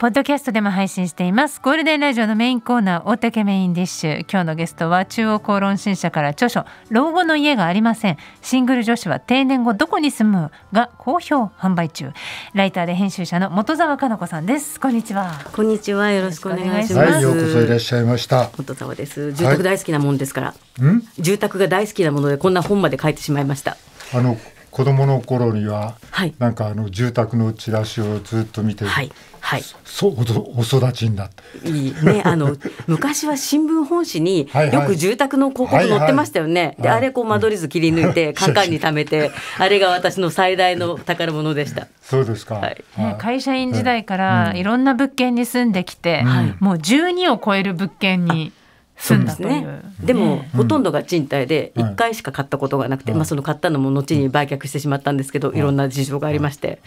ポッドキャストでも配信していますゴールデンラジオのメインコーナー大竹メインディッシュ今日のゲストは中央公論新社から著書老後の家がありませんシングル女子は定年後どこに住むが好評販売中ライターで編集者の本沢香菜子さんですこんにちはこんにちはよろしくお願いします、はい、ようこそいらっしゃいました本沢です住宅大好きなもんですから、はい、住宅が大好きなものでこんな本まで書いてしまいましたあの子供の頃には、はい、なんかあの住宅のチラシをずっと見て、はい、はい、そうお育ちになっていい、ね、あの 昔は新聞本紙によく住宅の広告載ってましたよね、はいはい、であれこう間取り図切り抜いて、カンカンに貯めてあれが私の最大の宝物でしたそうですか、はいね、会社員時代からいろんな物件に住んできて、うん、もう12を超える物件に済んだという。でも、ほとんどが賃貸で一回しか買ったことがなくて、まあ、その買ったのも後に売却してしまったんですけど、いろんな事情がありまして。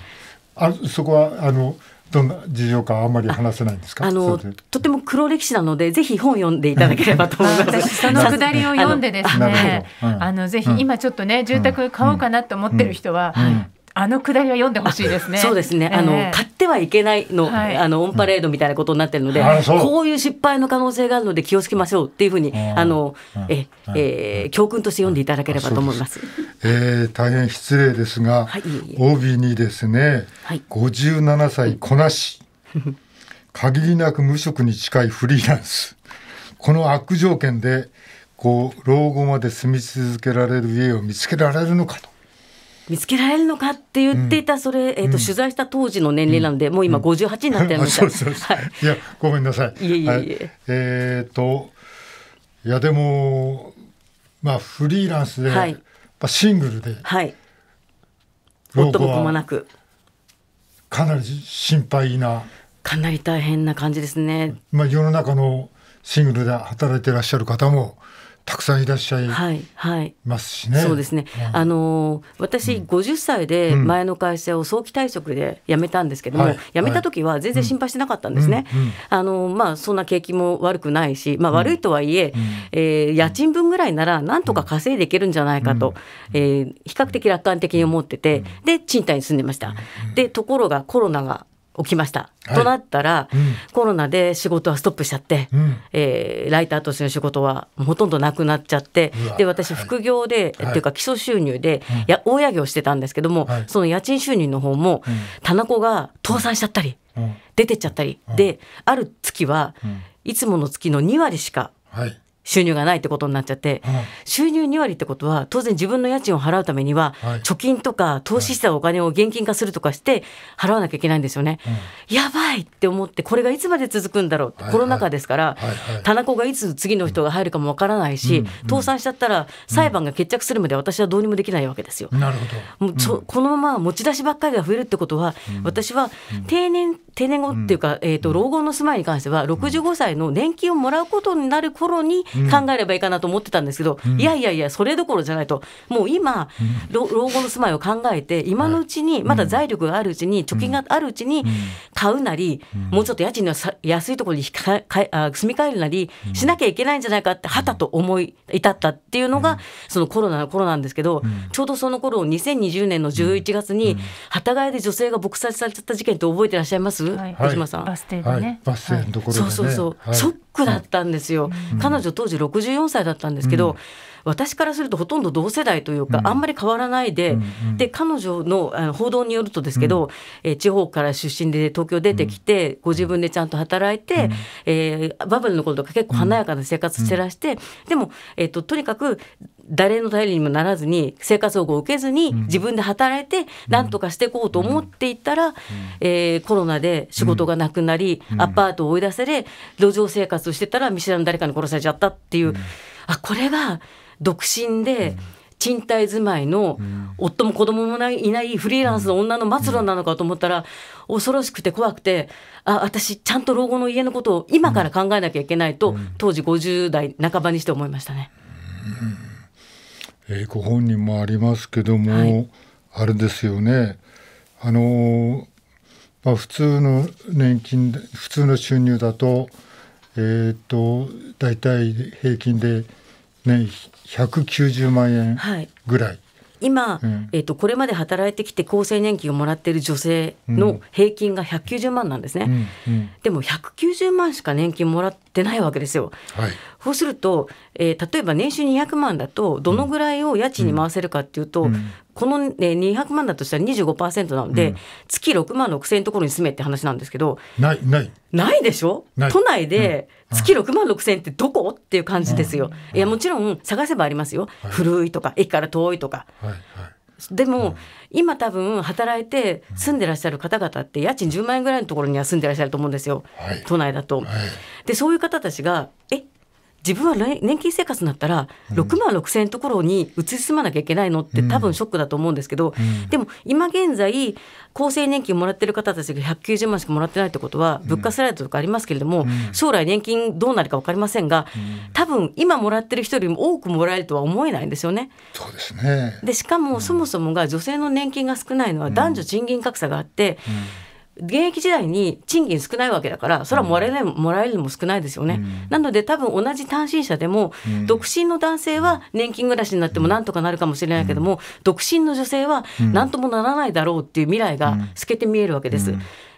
あそこはあのどんな事情かあんまり話せないんですか。あのとても黒歴史なのでぜひ本読んでいただければと思います。そのくだりを読んでですね、あの,、ぜひ今ちょっとね住宅買おうかなと思ってる人は、あのくだりは読んでほしいですね。そうですね。あの、えー、買ってはいけないの、はい、あのオンパレードみたいなことになってるので、うん、こういう失敗の可能性があるので気をつけましょうっていうふうに、うん、あの、うん、え、えー、教訓として読んでいただければと思います。すえー、大変失礼ですが、はい、帯にですね、はい、57歳こなし、限りなく無職に近いフリーランス、この悪条件でこう老後まで住み続けられる家を見つけられるのかと。見つけられるのかって言っていた、それ、えーと取材した当時の年齢なので、もう今58になってるみたいいやごめんなさい。いえいええっといやでもまあフリーランスで、はい、まあシングルで、はい、もっともこもなくかなり心配なかなり大変な感じですね。まあ世の中のシングルで働いていらっしゃる方もたくさんいらっしゃいますしね。はいはい、そうですね、うん、あの私、50歳で前の会社を早期退職で辞めたんですけども、うんはい、辞めた時は全然心配してなかったんですね。あのまあ、そんな景気も悪くないし、まあ、悪いとはいえ、うん、えー、家賃分ぐらいならなんとか稼いでいけるんじゃないかと、えー、比較的楽観的に思っててで賃貸に住んでました。でところがコロナが起きました、はい、となったら、うん、コロナで仕事はストップしちゃって、うん、えー、ライターとしての仕事はほとんどなくなっちゃってで私副業で、はい、っていうか基礎収入で、はい、や大家業してたんですけども、はい、その家賃収入の方も、うん、棚子が倒産しちゃったり、うん、出てっちゃったり、である月は、いつもの月の2割しか、はい収入がないってことになっちゃって、収入2割ってことは当然自分の家賃を払うためには、貯金とか投資したお金を現金化するとかして払わなきゃいけないんですよね、やばいって思ってこれがいつまで続くんだろうって、コロナ禍ですから、棚子がいつ次の人が入るかもわからないし、倒産しちゃったら裁判が決着するまで私はどうにもできないわけですよ。なるほど、もうちょこのまま持ち出しばっかりが増えるってことは、私は定年定年後っていうか、えー、と老後の住まいに関しては65歳の年金をもらうことになる頃に、考えればいいかなと思ってたんですけど、うん、いやいやいや、それどころじゃないと、もう今、老後の住まいを考えて、今のうちに、まだ財力があるうちに、貯金があるうちに買うなり、もうちょっと家賃の安いところにかかあ住み替えるなりしなきゃいけないんじゃないかって、はたと思い至ったっていうのが、そのコロナの頃なんですけど、ちょうどその頃2020年の11月に、幡ヶ谷で女性が撲殺されちゃった事件って覚えてらっしゃいます、はい、島さん。バス停でね、はい、バス停のところで、ね、そうそうそう、はい、ックだったんですよ、うん、彼女当時64歳だったんですけど、私からするとほとんど同世代というか、あんまり変わらないで、で彼女の報道によるとですけど、え地方から出身で東京出てきて、ご自分でちゃんと働いて、えバブルの頃とか結構華やかな生活してらして、でも、えー、ととにかく誰の頼りにもならずに生活保護を受けずに自分で働いて何とかしていこうと思っていったら、うえコロナで仕事がなくなり、アパートを追い出され路上生活をしてたら見知らぬ誰かに殺されちゃったっていう、あこれが独身で、賃貸住まいの夫も子供もいないフリーランスの女の末路なのかと思ったら恐ろしくて怖くてあ私ちゃんと老後の家のことを今から考えなきゃいけないと当時50代半ばにして思いましたね。えー、ご本人もありますけども、はい、あれですよねあの、まあ、普通の年金普通の収入だとえっ、ー、と大体平均で年、ね、190万円ぐらい。はい、今、うん、えーと、これまで働いてきて厚生年金をもらっている女性の平均が190万なんですね、うんうん、でも190万しか年金もらってないわけですよ。はい、そうすると、えー、例えば年収200万だとどのぐらいを家賃に回せるかっていうと、この、ね、200万だとしたら25%なので、うん、月6万6千円のところに住めって話なんですけどないないないでしょ都内で、月6万6千円ってどこっていう感じですよ、いやもちろん探せばありますよ、古いとか駅から遠いとか、でも、今多分働いて住んでらっしゃる方々って家賃10万円ぐらいのところには住んでらっしゃると思うんですよ、都内だと。でそういう方たちが「え自分は年金生活になったら6万6千円ところに移り住まなきゃいけないのって多分ショックだと思うんですけど、でも今現在厚生年金をもらってる方たちが190万しかもらってないってことは物価スライドとかありますけれども、将来年金どうなるか分かりませんが、多分今もらってる人よりも多くもらえるとは思えないんですよね。そうですねでしかもそもそもが女性の年金が少ないのは男女賃金格差があって、現役時代に賃金少ないわけだからそれはもらえる、うん、もらえるも少ないですよね、うん、なので多分同じ単身者でも、うん、独身の男性は年金暮らしになってもなんとかなるかもしれないけども、独身の女性は何ともならないだろうっていう未来が透けて見えるわけです。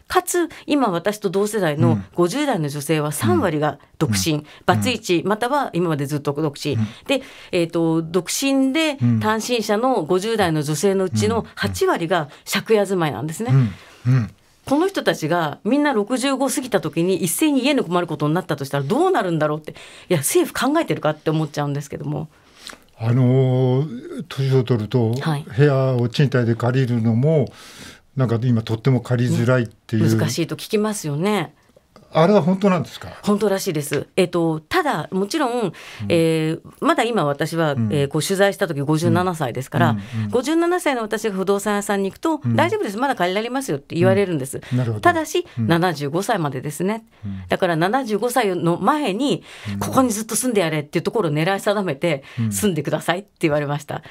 かつ今私と同世代の50代の女性は3割が独身、バツイチまたは今までずっと独身、で、えーと、独身で単身者の50代の女性のうちの8割が借家住まいなんですね。この人たちがみんな65過ぎた時に一斉に家に困ることになったとしたらどうなるんだろうっていや政府考えてるかって思っちゃうんですけども。あの年を取ると、部屋を賃貸で借りるのもなんか今とっても借りづらいっていう難しいと聞きますよね。あれは本当なんですか本当らしいです。えっ、と、ただ、もちろん、うん、えー、まだ今私は、うん、えー、こう取材した時57歳ですから、うんうん、57歳の私が不動産屋さんに行くと、うん、大丈夫です、まだ借りられますよって言われるんです。ただし、うん、75歳までですね。だから75歳の前に、ここにずっと住んでやれっていうところを狙い定めて、住んでくださいって言われました。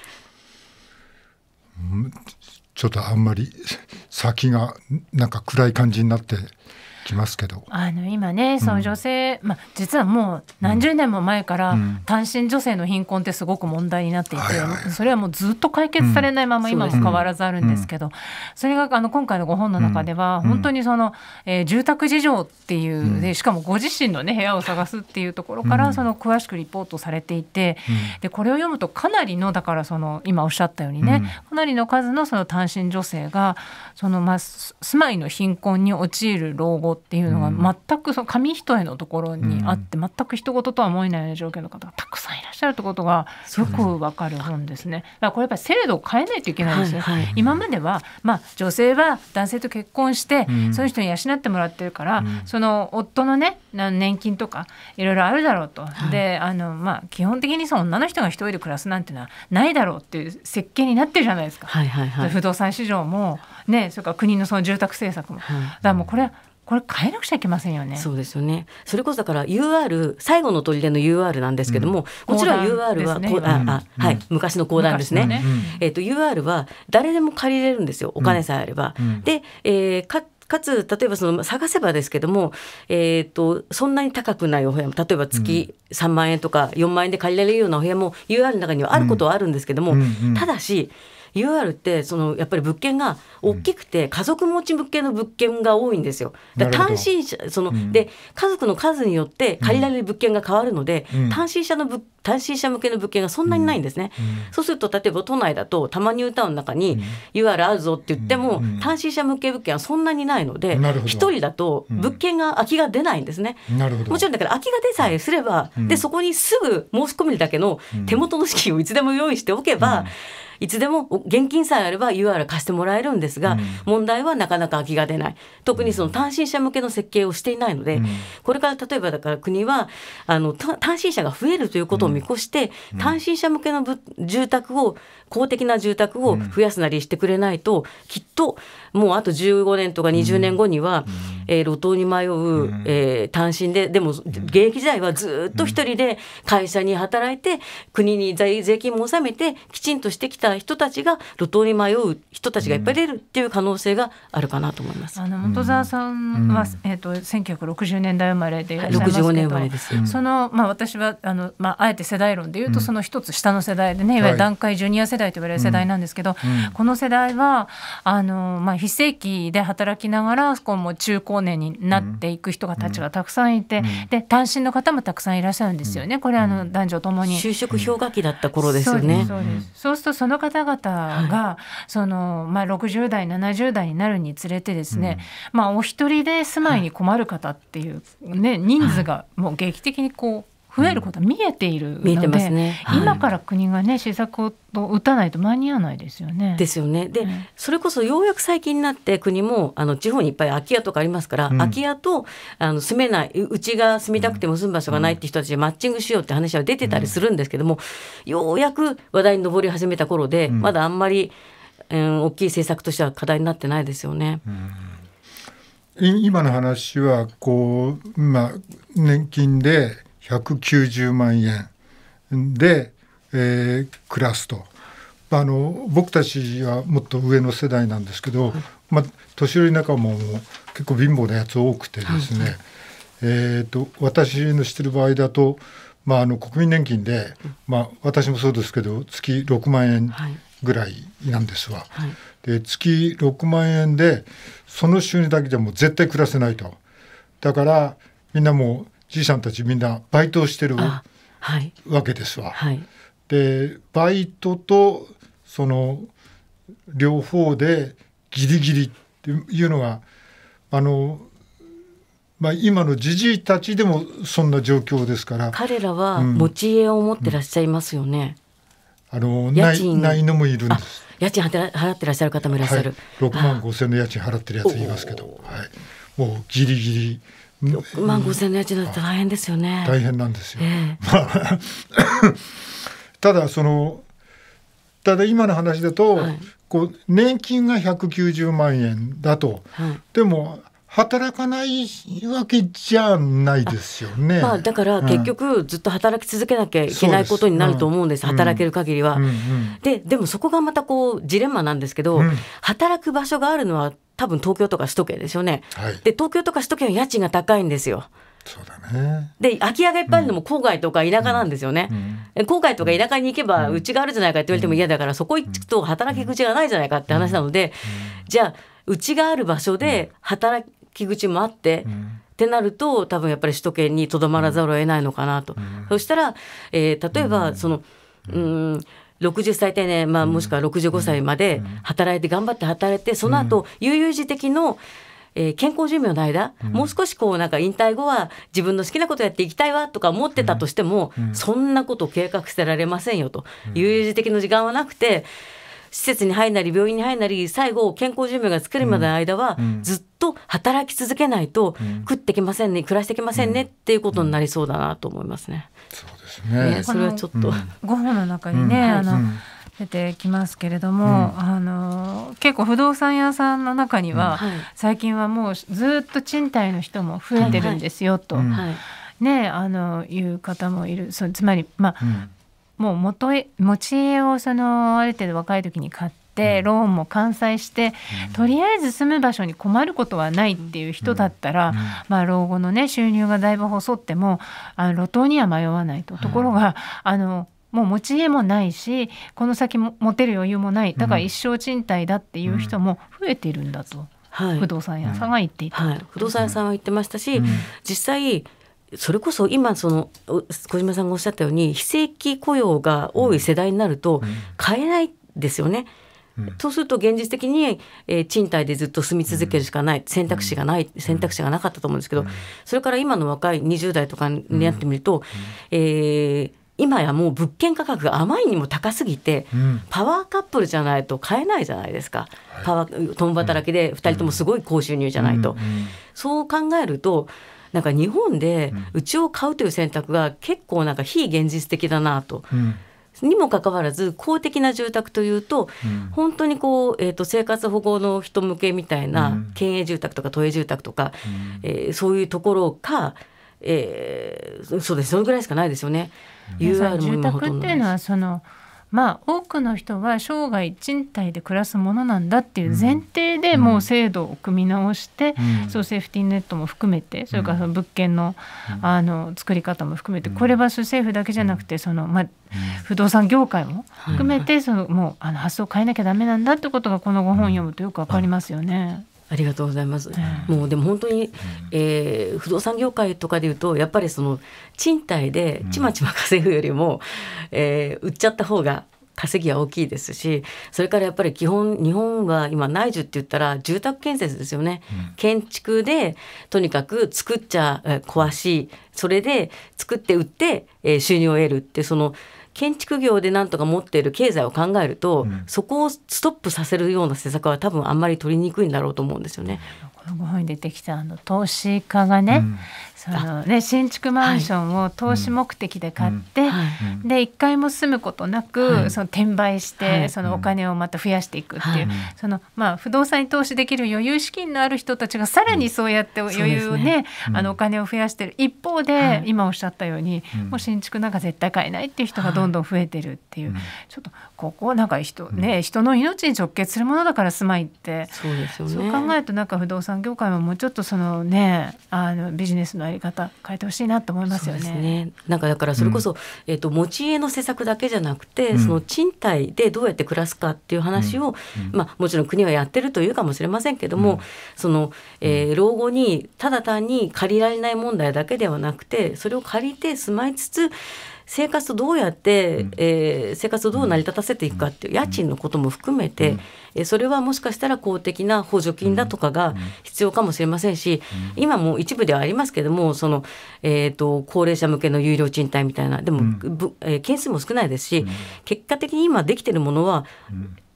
ちょっとあんまり先がなんか暗い感じになって。きますけどあの今ねその女性、うん、ま実はもう何十年も前から、単身女性の貧困ってすごく問題になっていて、うん、それはもうずっと解決されないまま今も変わらずあるんですけど、それがあの今回のご本の中では、本当にその、えー、住宅事情っていうでしかもご自身の、ね、部屋を探すっていうところから、その詳しくリポートされていて、でこれを読むとかなりのだからその今おっしゃったようにね、かなりの数のその単身女性がその、まあ、住まいの貧困に陥る老後っていうのが全くその紙一重のところにあって、全く人事とは思えないような状況の方がたくさんいらっしゃるってことがよくわかる本ですね。だからこれやっぱり制度を変えないといけないんですよ。今まではまあ女性は男性と結婚して、その人に養ってもらってるから、その夫のね年金とかいろいろあるだろうと、であのまあ基本的にその女の人が一人で暮らすなんていうのはないだろうっていう設計になってるじゃないですか。不動産市場もねそれから国のその住宅政策も、だからもうこれはこれ変えなくちゃいけませんよね。そうですよね。それこそだから UR 最後の砦の UR なんですけども、うん、もちろん UR は、ね、こうあ、うん、あはい、昔の講談ですね。ねえっ、ー、と UR は誰でも借りれるんですよ。お金さえあれば。うん、で、えー、かかつ例えばその探せばですけども、えーと、とそんなに高くないお部屋も例えば月3万円とか4万円で借りられるようなお部屋も UR の中にはあることはあるんですけども、うんうんうん、ただし UR ってそのやっぱり物件が大きくて家族持ち向けの物件が多いんですよ。だ単身者その、うん、で家族の数によって借りられる物件が変わるので、うん、単身者の単身者向けの物件がそんなにないんですね。うん、そうすると例えば都内だとたまニュータウンの中に UR あるぞって言っても、単身者向け物件はそんなにないので一人だと物件が空きが出ないんですね。もちろんだから空きが出さえすれば、でそこにすぐ申し込めるだけの手元の資金をいつでも用意しておけば。いつでも現金さえあれば UR 貸してもらえるんですが、問題はなかなか空きが出ない特にその単身者向けの設計をしていないので、これから例えばだから国はあの単身者が増えるということを見越して、単身者向けの住宅を公的な住宅を増やすなりしてくれないと、きっともうあと15年とか20年後には、うんえー、路頭に迷う、うん、えー、単身ででも現役時代はずっと一人で会社に働いて国に税金も納めてきちんとしてきた人たちが路頭に迷う人たちがいっぱい出るっていう可能性があるかなと思います。あの本沢さんは、えっと、と1960年代生まれでいらっしゃいますけど、はい、年生まれです、その、まあ、私はあの、まあ、あえて世代論でいうと、その一つ下の世代でねいわゆる団塊ジュニア世代と言われる世代なんですけど、この世代はあの、まあ、非正規で働きながらこうも中高高年になっていく人がたちがたくさんいて、で単身の方もたくさんいらっしゃるんですよね、これあの男女ともに。就職氷河期だった頃ですよねそうするとその方々が、そのまあ、60代70代になるにつれてですね、まあ、お一人で住まいに困る方っていう、ね、人数がもう劇的にこう。増えることは見えているので、うん、見えてますね、今から国がね施策を打たないと間に合わないですよね。ですよね。で、うん、それこそようやく最近になって国もあの地方にいっぱい空き家とかありますから、うん、空き家とあの住めないうちが住みたくても住む場所がないって人たちでマッチングしようって話は出てたりするんですけども、ようやく話題に上り始めた頃で、まだあんまり、うん、大きい政策としては課題になってないですよね。今の話はこう、まあ、年金で190万円で、えー、暮らすと。あの僕たちはもっと上の世代なんですけど、まあ、年寄り仲間も結構貧乏なやつ多くてですね、はいえーと、私の知ってる場合だと、まあ、あの国民年金で、まあ、私もそうですけど月6万円ぐらいなんですわ。はい、で月6万円でその収入だけじゃもう絶対暮らせないと。だからみんなもうじいさんたちみんなバイトをしてるわけですわ。はい、でバイトとその両方でギリギリっていうのがあの、まあ、今のじじいたちでもそんな状況ですから彼らは持ち家を持ってらっしゃいますよね。うんうん、あのないないのもいるんです家賃払ってらっしゃる方もいらっしゃる、はい、万五千の家賃払ってるやついますけど、はい、もうギリギリ6万5千の家賃だって大変ですよね。大変なんですよ。え ただそのただ今の話だと、はい、こう年金が190万円だと、はい、でも働かないわけじゃないですよね。まあ、だから結局ずっと働き続けなきゃいけないことになると思うんです、うん、働ける限りは。うんうん、ででもそこがまたこうジレンマなんですけど、うん、働く場所があるのは多分東京とか首都圏ですよね、はい、で東京とか首都圏は家賃が高いんですよ。そうだね、で空き家がいっぱいあるのも郊外とか田舎なんですよね、うん、郊外とか田舎に行けばうちがあるじゃないかって言われても嫌だからそこ行くと働き口がないじゃないかって話なので、じゃあうちがある場所で働き口もあって、ってなると多分やっぱり首都圏にとどまらざるを得ないのかなと、うん、そしたら、えー、例えばその、うん、うん60歳定年、まあ、もしくは65歳まで働いて、頑張って働いて、その後、悠々自適の、えー、健康寿命の間、もう少しこうなんか引退後は自分の好きなことやっていきたいわとか思ってたとしても、そんなこと計画してられませんよと、悠々自適の時間はなくて、施設に入んなり病院に入んなり最後健康寿命が作るまでの間はずっと働き続けないと食ってきませんね暮らしてきませんねっていうことになりそうだなと思いますね。ね、それはちょっと、ご本の中にね、あの、出てきますけれども、うん、あの結構不動産屋さんの中には、うん最近はもうずっと賃貸の人も増えてるんですよ、と、いねあのいう方もいるそつまりまあ、うん、もう元へ持ち家をそのある程度若い時に買っ、ローンも完済して、とりあえず住む場所に困ることはないっていう人だったら、まあ、老後の、ね、収入がだいぶ細ってもあ路頭には迷わないと。ところが、あのもう持ち家もないしこの先も持てる余裕もないだから一生賃貸だっていう人も増えているんだと、はい、不動産屋さんが言っていた、はい、不動産屋さんは言ってましたし、うん、実際それこそ今その小島さんがおっしゃったように非正規雇用が多い世代になると買えないですよね。うんそうすると現実的に、えー、賃貸でずっと住み続けるしかない選択肢がない、うん、選択肢がなかったと思うんですけど、うん、それから今の若い20代とかになってみると、えー、今やもう物件価格があまりにも高すぎて、パワーカップルじゃないと買えないじゃないですか、パワー共働きで2人ともすごい高収入じゃないと。そう考えるとなんか日本でうちを買うという選択が結構なんか非現実的だなと。にもかかわらず公的な住宅というと、うん、本当にこう、えーと、生活保護の人向けみたいな、県営住宅とか都営住宅とか、うん、えー、そういうところか、えー、そうですそれぐらいしかないですよね。住宅っていうのはそのまあ多くの人は生涯賃貸で暮らすものなんだっていう前提でもう制度を組み直して、うん、そうセーフティーネットも含めてそれからその物件の,、あの作り方も含めてこれは政府だけじゃなくてその、まあ、不動産業界も含めてそのもうあの発想を変えなきゃダメなんだってことがこのご本読むとよくわかりますよね。ありがとうございます。もうでも本当に、えー、不動産業界とかでいうとやっぱりその賃貸でちまちま稼ぐよりも、えー、売っちゃった方が稼ぎは大きいですしそれからやっぱり基本日本は今内需って言ったら住宅建設ですよね、うん、建築でとにかく作っちゃ壊しそれで作って売って収入を得るってその建築業でなんとか持っている経済を考えると、うん、そこをストップさせるような政策は多分あんまり取りにくいんだろうと思うんですよね。このご本に出てきたあの投資家がね、うん、そのね新築マンションを投資目的で買って、はい、で一回も住むことなく、はい、その転売して、はい、そのお金をまた増やしていくっていう、そのまあ不動産に投資できる余裕資金のある人たちがさらにそうやって余裕をねね、あのお金を増やしてる一方で、今おっしゃったように、もう新築なんか絶対買えないっていう人がどんどん増えてるっていう、ちょっとここなんか人ね人の命に直結するものだから住まいってそうですよ、ね、そう考えるとなんか不動産業界ももうちょっとそのねあのビジネスのありり方変えてほしいなと思いますよね。ねなんかだからそれこそ、うん、えっ、ー、と持ち家の施策だけじゃなくて、うん、その賃貸でどうやって暮らすかっていう話を、うん、まあもちろん国はやってるというかもしれませんけども、その、えー、老後にただ単に借りられない問題だけではなくて、それを借りて住まいつつ生活をどうやって、えー、生活をどう成り立たせていくかっていう家賃のことも含めて。えそれはもしかしたら公的な補助金だとかが必要かもしれませんし、今も一部ではありますけどもその、えーと、高齢者向けの有料賃貸みたいなでも、うえ、件数も少ないですし、結果的に今できてるものは、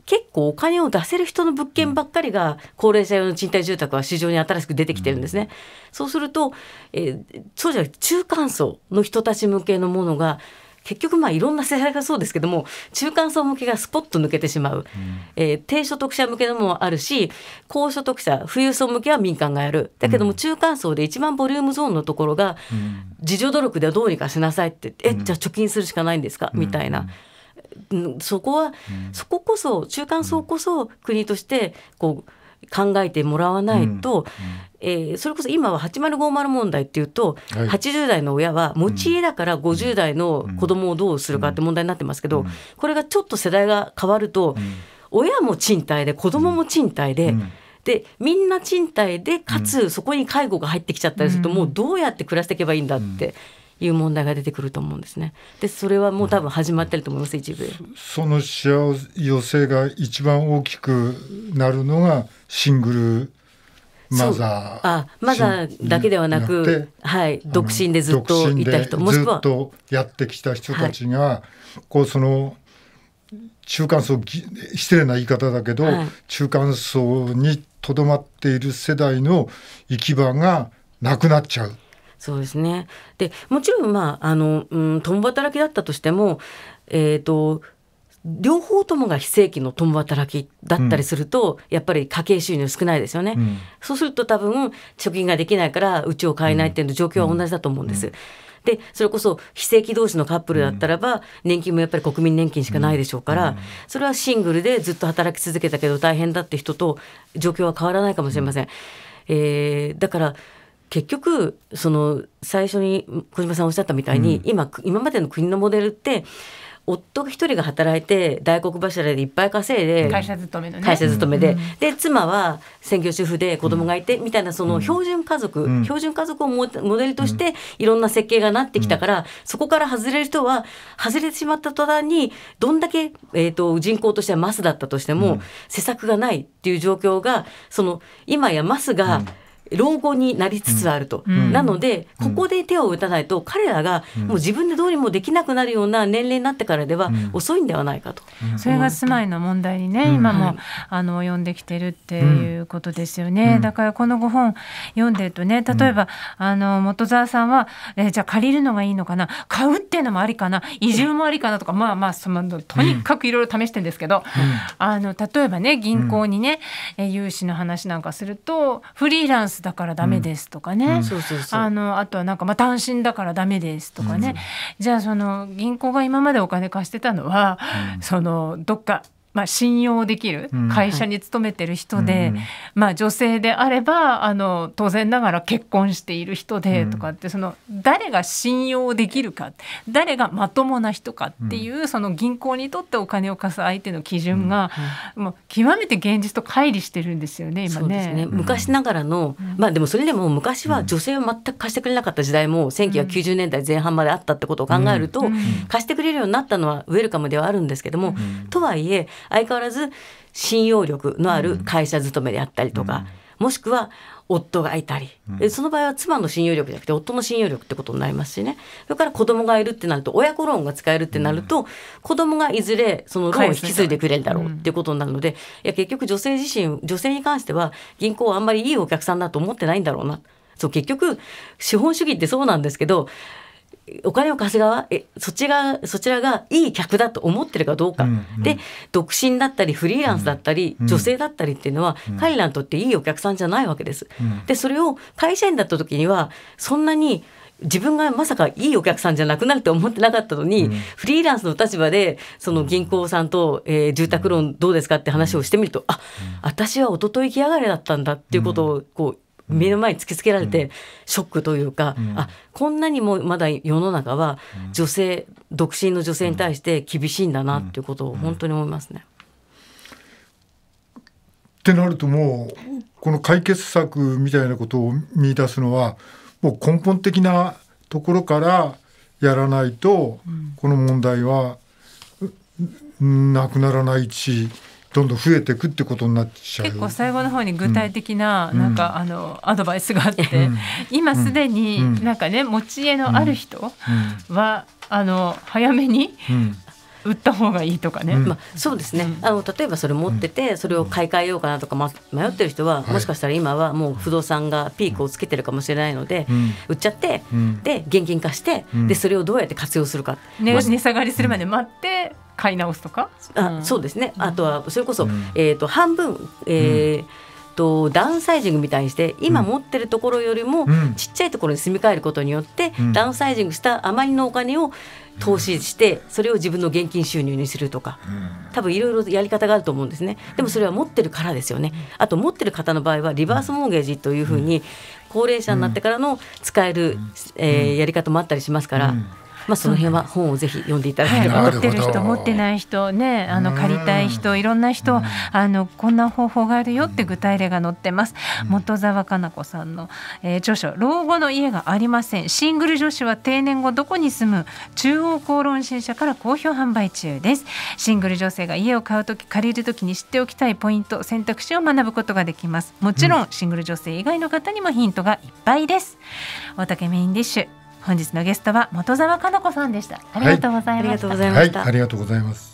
結構お金を出せる人の物件ばっかりが高齢者用の賃貸住宅は市場に新しく出てきてるんですね。そうすると、えー、そうじゃな中間層の人たち向けのものが結局まあいろんな世代がそうですけども中間層向けがスポッと抜けてしまう、うん、えー、低所得者向けのもあるし高所得者富裕層向けは民間がやるだけども中間層で一番ボリュームゾーンのところが、うん、自助努力ではどうにかしなさいってえじゃあ貯金するしかないんですかみたいな。そこは、そここそ中間層こそ国としてこう考えてもらわないと、えー、それこそ今は8050問題っていうと、はい、80代の親は持ち家だから50代の子供をどうするかって問題になってますけど、これがちょっと世代が変わると、親も賃貸で子供も賃貸で。でみんな賃貸でかつそこに介護が入ってきちゃったりすると、もうどうやって暮らしていけばいいんだっていう問題が出てくると思うんですね。でそれはもう多分始まってると思います、一部その幸せ寄せが一番大きくなるのがシングルマザーあマザーだけではなく、はい、独身でずっといた人もしくはずっとやってきた人たちが、はい、こうその中間層失礼な言い方だけど、はい、中間層にとどまっている世代の行き場がなくなっちゃう。そうですねでもちろんまああの、うん、共働きだったとしてもえっ、ー、と両方ともが非正規の共働きだったりすると、うん、やっぱり家計収入少ないですよね、うん、そうすると多分貯金ができないからうちを買えないっていう状況は同じだと思うんです。でそれこそ非正規同士のカップルだったらば、年金もやっぱり国民年金しかないでしょうから、それはシングルでずっと働き続けたけど大変だって人と状況は変わらないかもしれません。えー、だから結局その最初に小島さんおっしゃったみたいに、うん、今今までの国のモデルって夫が一人が働いて大黒柱でいっぱい稼いで会社勤めの、ね、会社勤めで、うん、で妻は専業主婦で子供がいて、うん、みたいなその標準家族、うん、標準家族をモデルとしていろんな設計がなってきたから、そこから外れる人は外れてしまった途端にどんだけ、えーと、と人口としてはマスだったとしても、施策がないっていう状況がその今やマスが、老後になりつつあると、うん、なので、ここで手を打たないと、彼らがもう自分でどうにもできなくなるような年齢になってからでは遅いんではないかと、うん、それが住まいの問題にね、今も、あの読んできてるっていうことですよね、だからこのご本読んでるとね例えば、あの本沢さんは、えー、じゃあ借りるのがいいのかな買うっていうのもありかな移住もありかなとかまあまあそのとにかくいろいろ試してるんですけど、あの例えばね銀行にね、うん、融資の話なんかするとフリーランススだからダメですとかね、あのあとはなんかまあ単身だからダメですとかね、じゃあその銀行が今までお金貸してたのは、そのどっかまあ、信用できる会社に勤めてる人で、まあ、女性であればあの当然ながら結婚している人でとかって、その誰が信用できるか誰がまともな人かっていう、その銀行にとってお金を貸す相手の基準が、もう極めて現実と乖離してるんですよね今ね。ね昔ながらの、まあ、でもそれでも昔は女性は全く貸してくれなかった時代も1990年代前半まであったってことを考えると、貸してくれるようになったのはウェルカムではあるんですけども、とはいえ相変わらず信用力のある会社勤めであったりとか、もしくは夫がいたり、その場合は妻の信用力じゃなくて夫の信用力ってことになりますしねそれから子供がいるってなると親子ローンが使えるってなると、うん、子供がいずれそのローンを引き継いでくれるだろうっていうことになるので、いや結局女性自身女性に関しては銀行はあんまりいいお客さんだと思ってないんだろうな。そう結局資本主義ってそうなんですけどお金を稼がえそちらそちらがいい客だと思ってるかどうか、うんうん、で独身だったりフリーランスだったり、うん、女性だったりっていうのは、うん、彼らにとっていいお客さんじゃないわけです。うん、でそれを会社員だった時にはそんなに自分がまさかいいお客さんじゃなくなると思ってなかったのに、うん、フリーランスの立場でその銀行さんと、えー、住宅ローンどうですかって話をしてみると、うん、あ私はおととい来やがれだったんだっていうことをこう目の前に突きつけられてショックというか、うん、あこんなにもまだ世の中は女性、うん、独身の女性に対して厳しいんだなっていうことを本当に思いますね。ってなるともうこの解決策みたいなことを見出すのはもう根本的なところからやらないとこの問題はなくならないしどんどん増えていくってことになっちゃう結構最後の方に具体的な,、なんかあのアドバイスがあって、今すでになんかね持ち家のある人は、あの早めに、売った方がいいとかね、まあ、そうですね、あの例えばそれ持っててそれを買い替えようかなとか、ま、迷ってる人は、もしかしたら今はもう不動産がピークをつけてるかもしれないので、売っちゃって、で現金化して、でそれをどうやって活用するか、値下がりするまで待って、買い直すとか、あそうですねあとはそれこそ、えーと、半分、えーとダウンサイジングみたいにして今持ってるところよりも、ちっちゃいところに住み替えることによって、ダウンサイジングした余りのお金を投資してそれを自分の現金収入にするとか、多分いろいろやり方があると思うんですねでもそれは持ってるからですよねあと持ってる方の場合はリバースモーゲージというふうに高齢者になってからの使える、えー、やり方もあったりしますから。まあ、その辺は本をぜひ読んでいただければ、はい、持ってる人持ってない人ねあの借りたい人いろんな人あのこんな方法があるよって具体例が載ってます。元沢かな子さんの、えー、著書「老後の家がありませんシングル女子は定年後どこに住む?」中央公論新社から好評販売中です。シングル女性が家を買う時借りる時に知っておきたいポイント選択肢を学ぶことができますもちろん、シングル女性以外の方にもヒントがいっぱいです大竹メインディッシュ本日のゲストは元沢かな子さんでしたありがとうございました、はい、ありがとうございました、はい、ありがとうございます